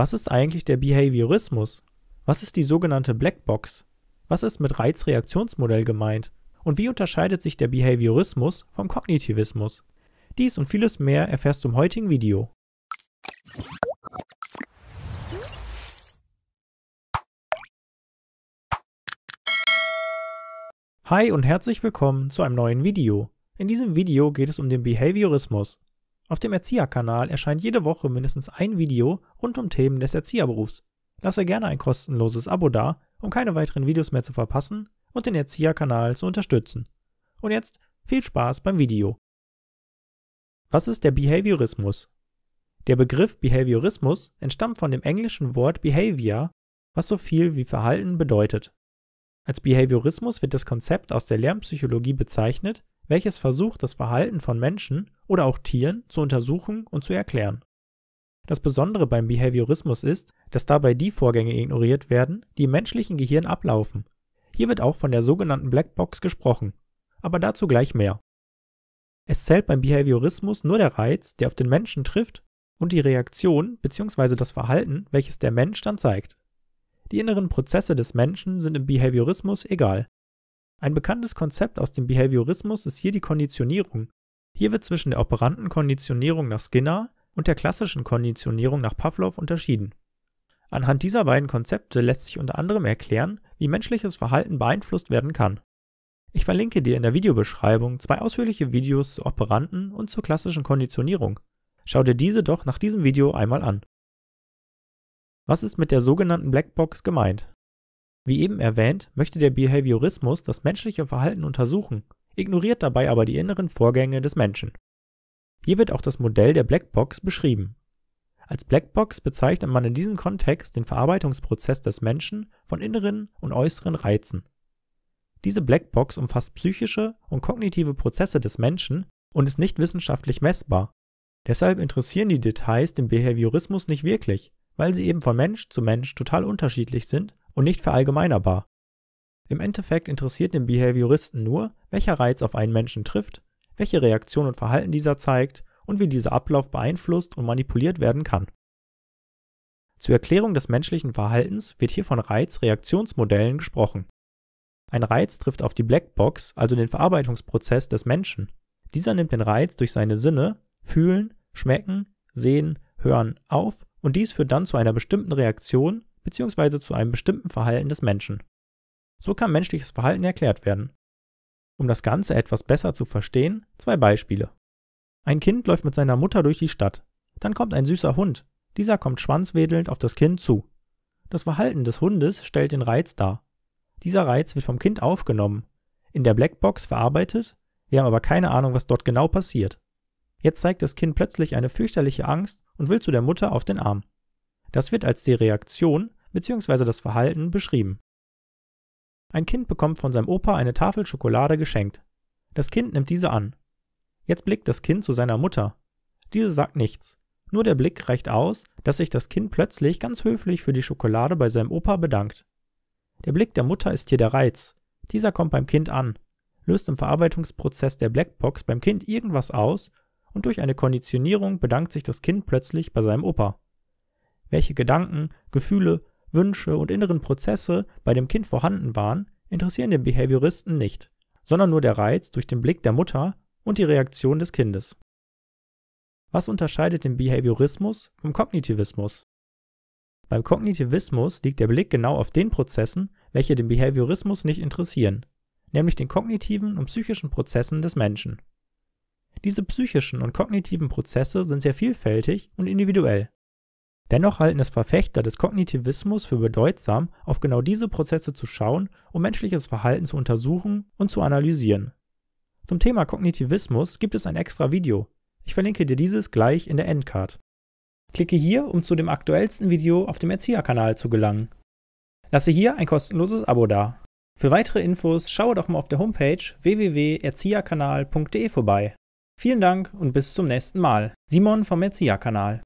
Was ist eigentlich der Behaviorismus? Was ist die sogenannte Blackbox? Was ist mit Reizreaktionsmodell gemeint? Und wie unterscheidet sich der Behaviorismus vom Kognitivismus? Dies und vieles mehr erfährst du im heutigen Video. Hi und herzlich willkommen zu einem neuen Video. In diesem Video geht es um den Behaviorismus. Auf dem Erzieherkanal erscheint jede Woche mindestens ein Video rund um Themen des Erzieherberufs. Lasse gerne ein kostenloses Abo da, um keine weiteren Videos mehr zu verpassen und den Erzieherkanal zu unterstützen. Und jetzt viel Spaß beim Video. Was ist der Behaviorismus? Der Begriff Behaviorismus entstammt von dem englischen Wort Behavior, was so viel wie Verhalten bedeutet. Als Behaviorismus wird das Konzept aus der Lernpsychologie bezeichnet, welches versucht, das Verhalten von Menschen oder auch Tieren zu untersuchen und zu erklären. Das Besondere beim Behaviorismus ist, dass dabei die Vorgänge ignoriert werden, die im menschlichen Gehirn ablaufen. Hier wird auch von der sogenannten Blackbox gesprochen, aber dazu gleich mehr. Es zählt beim Behaviorismus nur der Reiz, der auf den Menschen trifft und die Reaktion bzw. das Verhalten, welches der Mensch dann zeigt. Die inneren Prozesse des Menschen sind im Behaviorismus egal. Ein bekanntes Konzept aus dem Behaviorismus ist hier die Konditionierung. Hier wird zwischen der operanten nach Skinner und der klassischen Konditionierung nach Pavlov unterschieden. Anhand dieser beiden Konzepte lässt sich unter anderem erklären, wie menschliches Verhalten beeinflusst werden kann. Ich verlinke dir in der Videobeschreibung zwei ausführliche Videos zu Operanten und zur klassischen Konditionierung. Schau dir diese doch nach diesem Video einmal an. Was ist mit der sogenannten Blackbox gemeint? Wie eben erwähnt, möchte der Behaviorismus das menschliche Verhalten untersuchen, ignoriert dabei aber die inneren Vorgänge des Menschen. Hier wird auch das Modell der Blackbox beschrieben. Als Blackbox bezeichnet man in diesem Kontext den Verarbeitungsprozess des Menschen von inneren und äußeren Reizen. Diese Blackbox umfasst psychische und kognitive Prozesse des Menschen und ist nicht wissenschaftlich messbar. Deshalb interessieren die Details den Behaviorismus nicht wirklich, weil sie eben von Mensch zu Mensch total unterschiedlich sind und nicht verallgemeinerbar. Im Endeffekt interessiert den Behavioristen nur, welcher Reiz auf einen Menschen trifft, welche Reaktion und Verhalten dieser zeigt und wie dieser Ablauf beeinflusst und manipuliert werden kann. Zur Erklärung des menschlichen Verhaltens wird hier von Reiz-Reaktionsmodellen gesprochen. Ein Reiz trifft auf die Blackbox, also den Verarbeitungsprozess des Menschen. Dieser nimmt den Reiz durch seine Sinne, fühlen, schmecken, sehen, hören auf und dies führt dann zu einer bestimmten Reaktion, bzw. zu einem bestimmten Verhalten des Menschen. So kann menschliches Verhalten erklärt werden. Um das Ganze etwas besser zu verstehen, zwei Beispiele. Ein Kind läuft mit seiner Mutter durch die Stadt. Dann kommt ein süßer Hund. Dieser kommt schwanzwedelnd auf das Kind zu. Das Verhalten des Hundes stellt den Reiz dar. Dieser Reiz wird vom Kind aufgenommen, in der Blackbox verarbeitet, wir haben aber keine Ahnung, was dort genau passiert. Jetzt zeigt das Kind plötzlich eine fürchterliche Angst und will zu der Mutter auf den Arm. Das wird als die Reaktion bzw. das Verhalten beschrieben. Ein Kind bekommt von seinem Opa eine Tafel Schokolade geschenkt. Das Kind nimmt diese an. Jetzt blickt das Kind zu seiner Mutter. Diese sagt nichts. Nur der Blick reicht aus, dass sich das Kind plötzlich ganz höflich für die Schokolade bei seinem Opa bedankt. Der Blick der Mutter ist hier der Reiz. Dieser kommt beim Kind an, löst im Verarbeitungsprozess der Blackbox beim Kind irgendwas aus und durch eine Konditionierung bedankt sich das Kind plötzlich bei seinem Opa. Welche Gedanken, Gefühle, Wünsche und inneren Prozesse bei dem Kind vorhanden waren, interessieren den Behavioristen nicht, sondern nur der Reiz durch den Blick der Mutter und die Reaktion des Kindes. Was unterscheidet den Behaviorismus vom Kognitivismus? Beim Kognitivismus liegt der Blick genau auf den Prozessen, welche den Behaviorismus nicht interessieren, nämlich den kognitiven und psychischen Prozessen des Menschen. Diese psychischen und kognitiven Prozesse sind sehr vielfältig und individuell. Dennoch halten es Verfechter des Kognitivismus für bedeutsam, auf genau diese Prozesse zu schauen, um menschliches Verhalten zu untersuchen und zu analysieren. Zum Thema Kognitivismus gibt es ein extra Video. Ich verlinke dir dieses gleich in der Endcard. Klicke hier, um zu dem aktuellsten Video auf dem Erzieherkanal zu gelangen. Lasse hier ein kostenloses Abo da. Für weitere Infos schaue doch mal auf der Homepage www.erzieherkanal.de vorbei. Vielen Dank und bis zum nächsten Mal. Simon vom Erzieherkanal.